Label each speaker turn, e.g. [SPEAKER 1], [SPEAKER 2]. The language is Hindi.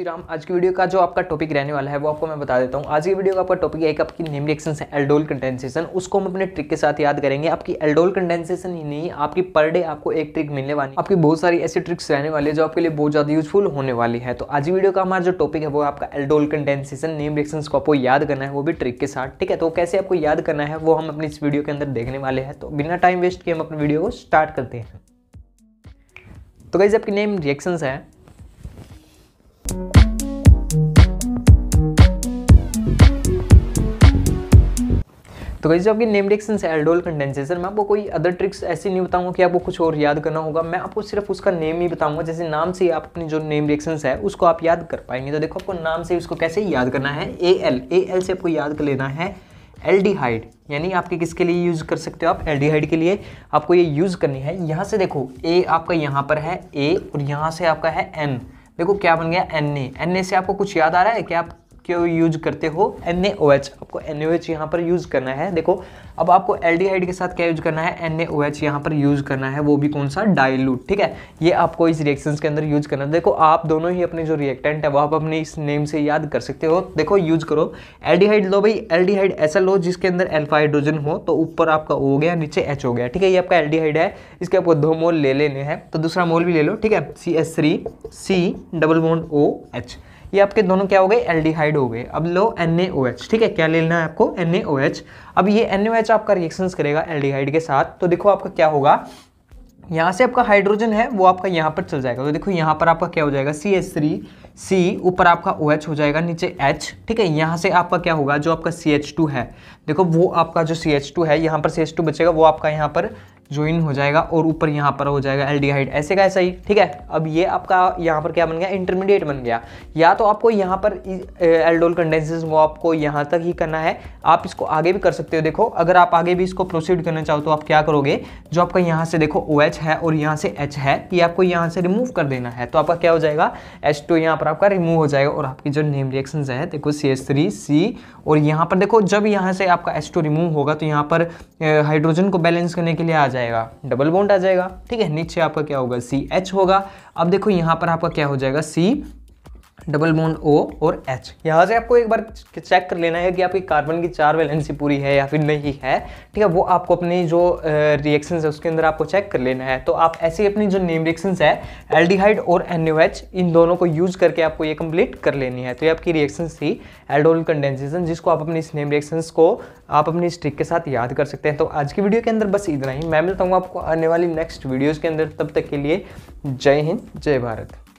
[SPEAKER 1] श्री राम आज की वीडियो का जो आपका टॉपिक रहने वाला है वो आपको मैं बता देता हूँ आज की वीडियो का आपका टॉपिक है एक आपकी नेम रिएक्शन है एल्डोल कंडेंसेशन उसको हम अपने ट्रिक के साथ याद करेंगे आपकी एल्डोल कंडेंसेशन ही नहीं आपकी पर डे आपको एक ट्रिक मिलने वाली आपकी बहुत सारी ऐसी ट्रिक्स रहने वाली है जो आपके लिए बहुत ज़्यादा यूजफुल होने वाली है तो आज की वीडियो का हमारा जो टॉपिक है वो आपका एल्डोल कंडेंसेशन नेम रिएक्शन को आपको याद करना है वो भी ट्रिक के साथ ठीक है तो कैसे आपको याद करना है वो हम अपनी इस वीडियो के अंदर देखने वाले हैं तो बिना टाइम वेस्ट किए हम अपनी वीडियो को स्टार्ट करते हैं तो कैसे आपकी नेम रिएक्शंस है तो गाइज आपकी नेम डिक्सन से एल्डोल कंडेंसेशन मैं आपको कोई अदर ट्रिक्स ऐसी नहीं बताऊंगा कि आपको कुछ और याद करना होगा मैं आपको सिर्फ उसका नेम ही बताऊंगा जैसे नाम से आप अपनी जो नेम रिएक्शन है उसको आप याद कर पाएंगे तो देखो आपको नाम से उसको कैसे याद करना है ए एल ए एल से आपको याद कर लेना है हाइड यानी आपके किसके लिए यूज़ कर सकते हो आप हाइड के लिए आपको ये यूज़ करनी है यहाँ से देखो ए आपका यहाँ पर है ए और यहाँ से आपका है एन देखो क्या बन गया एन ए एन ए से आपको कुछ याद आ रहा है क्या आप क्यों यूज करते हो एन आपको एन ओ यहाँ पर यूज करना है देखो अब आपको एल्डिहाइड के साथ क्या यूज करना है एन ए ओ एच यहाँ पर यूज करना है वो भी कौन सा डायलूट ठीक है ये आपको इस रिएक्शन के अंदर यूज करना है देखो आप दोनों ही अपने जो रिएक्टेंट है वो आप अपने इस नेम से याद कर सकते हो देखो यूज करो एल्डिहाइड लो भाई एल एल्डिहाइड ऐसा लो जिसके अंदर एल्फा हाइड्रोजन हो तो ऊपर आपका ओ हो गया नीचे एच हो गया ठीक है ये आपका एल्डिहाइड है इसके आपको दो मोल ले लेने हैं तो दूसरा मोल भी ले लो ठीक है C S three C double bond O H ये आपके दोनों क्या हो गए एल्डिहाइड हो गए अब लो एन ठीक है क्या लेना है आपको एन अब ये एन आपका रिएक्शन करेगा एल्डिहाइड के साथ तो देखो आपका क्या होगा यहाँ से आपका हाइड्रोजन है वो आपका यहाँ पर चल जाएगा तो देखो यहाँ पर आपका क्या हो जाएगा सी एच थ्री सी ऊपर आपका ओ OH हो जाएगा नीचे H ठीक है यहाँ से आपका क्या होगा जो आपका सी एच टू है देखो वो आपका जो सी एच टू है यहाँ पर सी एच टू बचेगा वो आपका यहाँ पर ज्वाइन हो जाएगा और ऊपर यहाँ पर हो जाएगा एल्डिहाइड ऐसे का ऐसा ही ठीक है अब ये आपका यहाँ पर क्या बन गया इंटरमीडिएट बन गया या तो आपको यहाँ पर एल्डोल कंडेंसेस वो आपको यहाँ तक ही करना है आप इसको आगे भी कर सकते हो देखो अगर आप आगे भी इसको प्रोसीड करना चाहो तो आप क्या करोगे जो आपका यहाँ से देखो ओ OH है और यहाँ से एच है ये आपको यहाँ से रिमूव कर देना है तो आपका क्या हो जाएगा एच टू यहाँ पर आपका रिमूव हो जाएगा और आपकी जो नेम रिएक्शन है देखो सी एच थ्री सी और यहाँ पर देखो जब यहाँ से आपका एच टू रिमूव होगा तो यहाँ पर हाइड्रोजन को बैलेंस करने के लिए आ जाएगा जाएगा डबल बॉन्ड आ जाएगा ठीक है नीचे आपका क्या होगा सी एच होगा अब देखो यहाँ पर आपका क्या हो जाएगा सी डबल बॉन्ड ओ और एच यहाँ से आपको एक बार चेक कर लेना है कि आपकी कार्बन की चार वैलेंसी पूरी है या फिर नहीं है ठीक है वो आपको अपनी जो रिएक्शन है उसके अंदर आपको चेक कर लेना है तो आप ऐसी अपनी जो नेम रिएक्शन है एल्डिहाइड और एन इन दोनों को यूज करके आपको ये कंप्लीट कर लेनी है तो ये आपकी रिएक्शन थी एल्डोल कंडेंसेशन जिसको आप अपनी इस नेम रिएक्शन को आप अपनी स्ट्रिक के साथ याद कर सकते हैं तो आज की वीडियो के अंदर बस इतना ही मैं मिलता हूँ आपको आने वाली नेक्स्ट वीडियोज़ के अंदर तब तक के लिए जय हिंद जय भारत